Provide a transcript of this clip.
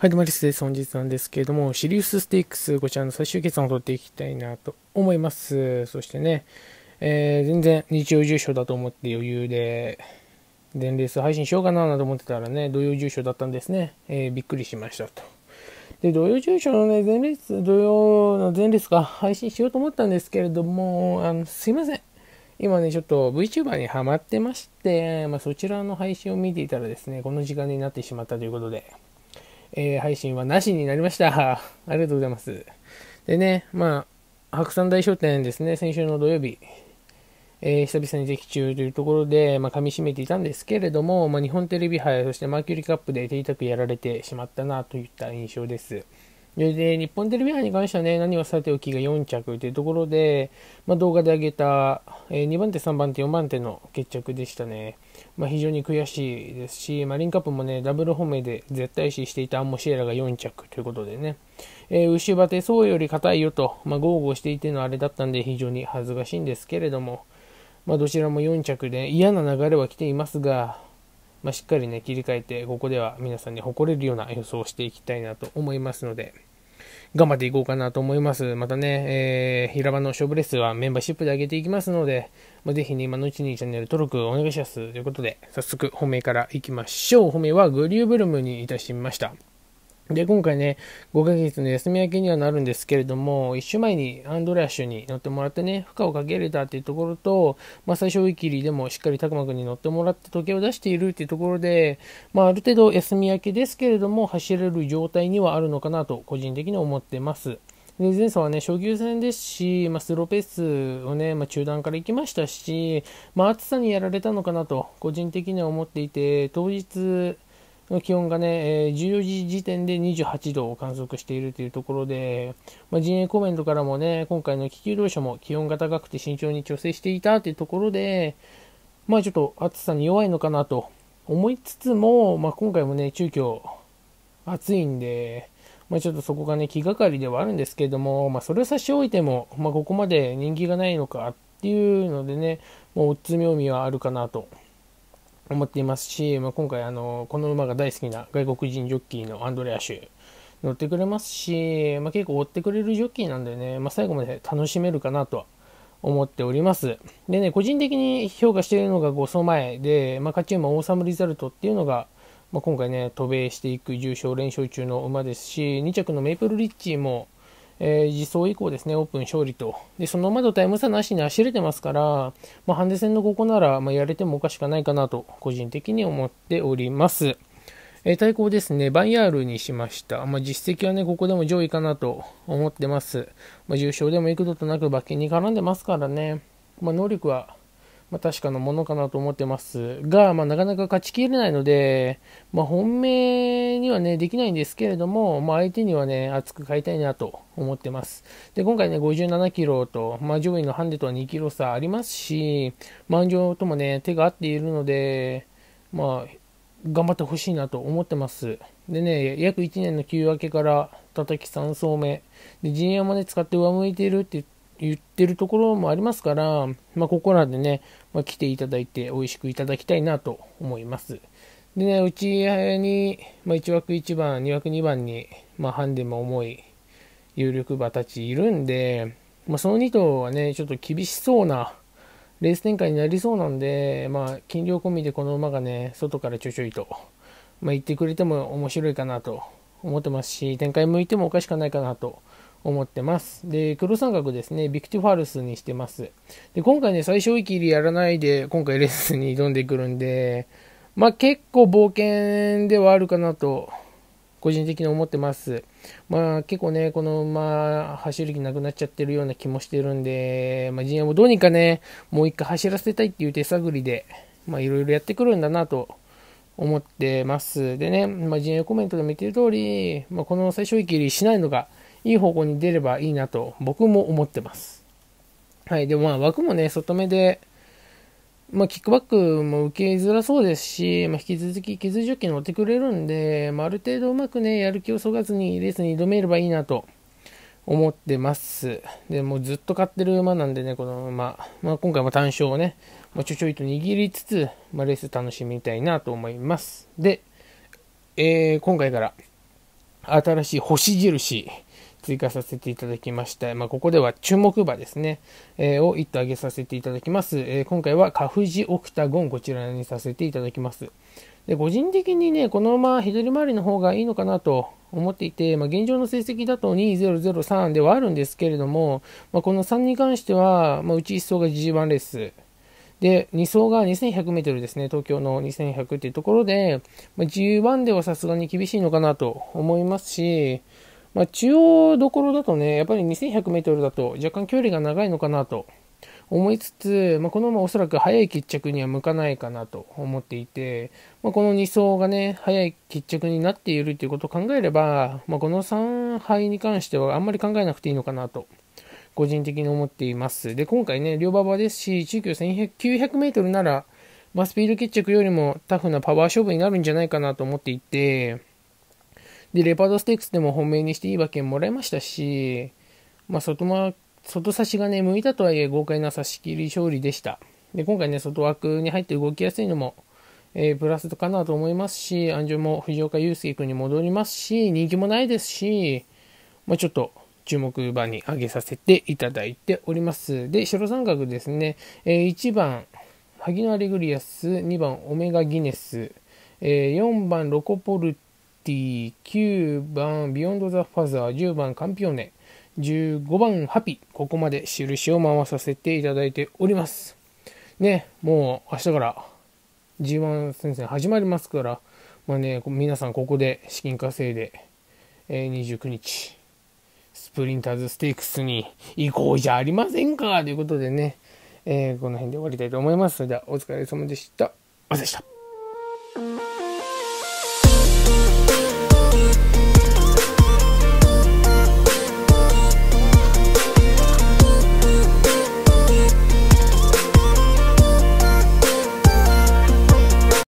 はい、どうもリスです。本日なんですけれども、シリウスステークス、こちらの最終決算を取っていきたいなと思います。そしてね、えー、全然日曜重症だと思って余裕で、全レース配信しようかなと思ってたらね、土曜重症だったんですね。えー、びっくりしましたと。で、土曜重症のね、前列、土曜の前列か、配信しようと思ったんですけれども、あのすいません。今ね、ちょっと VTuber にハマってまして、まあ、そちらの配信を見ていたらですね、この時間になってしまったということで、えー、配信はなしになりました。ありがとうございます。でね、まあ、白山大商店ですね、先週の土曜日、えー、久々に劇中というところで、まあ、噛み締めていたんですけれども、まあ、日本テレビ杯、そしてマーキュリーカップで手痛くやられてしまったなといった印象です。それで、日本テレビ杯に関してはね、何はさておきが4着というところで、まあ、動画で上げた、えー、2番手、3番手、4番手の決着でしたね。まあ、非常に悔しいですし、マリンカップもね、ダブル褒めで絶対視していたアンモシエラが4着ということでね、えー、牛バテ、そうより硬いよと、まあ、豪語していてのあれだったんで、非常に恥ずかしいんですけれども、まあ、どちらも4着で嫌な流れは来ていますが、まあ、しっかりね、切り替えて、ここでは皆さんに誇れるような予想をしていきたいなと思いますので、頑張っていこうかなと思います。またね、えー、平場の勝負レッスンはメンバーシップで上げていきますので、まあ、ぜひね、今のうちにチャンネル登録お願いします。ということで、早速本命からいきましょう。本命はグリューブルムにいたしました。で、今回ね、5ヶ月の休み明けにはなるんですけれども、1週前にアンドレアッシュに乗ってもらってね、負荷をかけれたっていうところと、まあ、最初追い切りでもしっかり拓磨くんに乗ってもらって時計を出しているっていうところで、まあ、ある程度休み明けですけれども、走れる状態にはあるのかなと、個人的に思ってます。で前走はね、初級戦ですし、まあ、スローペースをね、まあ、中段から行きましたし、まあ、暑さにやられたのかなと、個人的には思っていて、当日、の気温がね、14時時点で28度を観測しているというところで、まあ、陣営コメントからもね、今回の気球同車も気温が高くて慎重に調整していたというところで、まあちょっと暑さに弱いのかなと思いつつも、まあ、今回もね、中京暑いんで、まあ、ちょっとそこがね、気がかりではあるんですけども、まあ、それを差し置いても、まあ、ここまで人気がないのかっていうのでね、もう、おつ妙みはあるかなと思っていますし、まあ、今回あのこの馬が大好きな外国人ジョッキーのアンドレアシュ乗ってくれますし、まあ、結構追ってくれるジョッキーなんでね、まあ、最後まで楽しめるかなと思っております。でね、個人的に評価しているのが5走前で、まあ、勝ち馬オーサムリザルトっていうのが、まあ、今回ね、渡米していく重賞連勝中の馬ですし、2着のメイプルリッチも、えー、走以降ですね、オープン勝利と。で、そのままタイム差なしに走れてますから、まあ、ハンデ戦のここなら、まあ、やれてもおかしくないかなと、個人的に思っております。えー、対抗ですね、バイヤールにしました。まあ、実績はね、ここでも上位かなと思ってます。まあ、重賞でも幾度となく馬券に絡んでますからね、まあ、能力はまあ、確かなものかなと思ってますが、まあ、なかなか勝ちきれないので、まあ、本命にはね、できないんですけれども、まあ、相手にはね、熱く買いたいなと思ってます。で、今回ね、57キロと、まあ、上位のハンデとは2キロ差ありますし、満場ともね、手が合っているので、まあ、頑張ってほしいなと思ってます。でね、約1年の休明けから、叩き3層目。で、陣営もね、使って上向いているって言って、言ってるところもありますから、まあ、ここらでね、まあ、来ていただいて美味しくいただきたいなと思います。でね、うちに、まあ、1枠1番、2枠2番に、まあ、ハンデも重い有力馬たちいるんで、まあ、その2頭はね、ちょっと厳しそうなレース展開になりそうなんで、まあ、筋量込みでこの馬がね、外からちょちょいと、まあ、行ってくれても面白いかなと思ってますし、展開向いてもおかしくないかなと思ってます。で、黒三角ですね、ビクティファルスにしてます。で、今回ね、最小域やらないで、今回レッスンに挑んでくるんで、まあ結構冒険ではあるかなと、個人的に思ってます。まあ結構ね、このまあ走る気なくなっちゃってるような気もしてるんで、まあ陣営もどうにかね、もう一回走らせたいっていう手探りで、まあいろいろやってくるんだなと思ってます。でね、まあ陣営コメントでも言ってる通り、まあこの最小域きりしないのが、いい方向に出ればいいなと僕も思ってます。はい。でもまあ枠もね、外目で、まあ、キックバックも受けづらそうですし、まあ、引き続き傷除件乗ってくれるんで、まあ、ある程度うまくね、やる気をそがずにレースに挑めればいいなと思ってます。で、もうずっと買ってる馬なんでね、この馬、まあ、今回も単勝をね、まあ、ちょちょいと握りつつ、まあ、レース楽しみたいなと思います。で、えー、今回から新しい星印、追加させていただきました。まあ、ここでは注目馬ですね、えー、を1頭挙げさせていただきます。えー、今回はカフジオクタゴン、こちらにさせていただきます。で個人的にね、このまま左回りの方がいいのかなと思っていて、まあ、現状の成績だと2003ではあるんですけれども、まあ、この3に関しては、まあ、うち1走が GG1 レース。で、2走が 2100m ですね、東京の2100っていうところで、まあ、G1 ではさすがに厳しいのかなと思いますし、まあ、中央どころだとね、やっぱり 2100m だと若干距離が長いのかなと思いつつ、まあ、このままおそらく早い決着には向かないかなと思っていて、まあ、この2走がね、早い決着になっているということを考えれば、まあ、この3敗に関してはあんまり考えなくていいのかなと。個人的に思っています。で、今回ね、両馬場ですし、中距離900メートルなら、まあ、スピード決着よりもタフなパワー勝負になるんじゃないかなと思っていて、で、レパードステークスでも本命にしていい馬券もらいましたし、まあ、外ま、外差しがね、向いたとはいえ豪快な差し切り勝利でした。で、今回ね、外枠に入って動きやすいのも、えー、プラスかなと思いますし、安城も藤岡祐介君に戻りますし、人気もないですし、まあ、ちょっと、注目馬に挙げさせていただいております。で、白三角ですね、えー、1番、萩野アレグリアス、2番、オメガギネス、えー、4番、ロコポルティ、9番ビヨンド・ザ・ファザー、10番カンピオネ、15番ハピ、ここまで印を回させていただいております。ね、もう明日から G1 戦線始まりますから、まあね、皆さんここで資金稼いで、え29日、スプリンターズステークスに行こうじゃありませんかということでね、えー、この辺で終わりたいと思います。それではお疲れ様でした。あでした。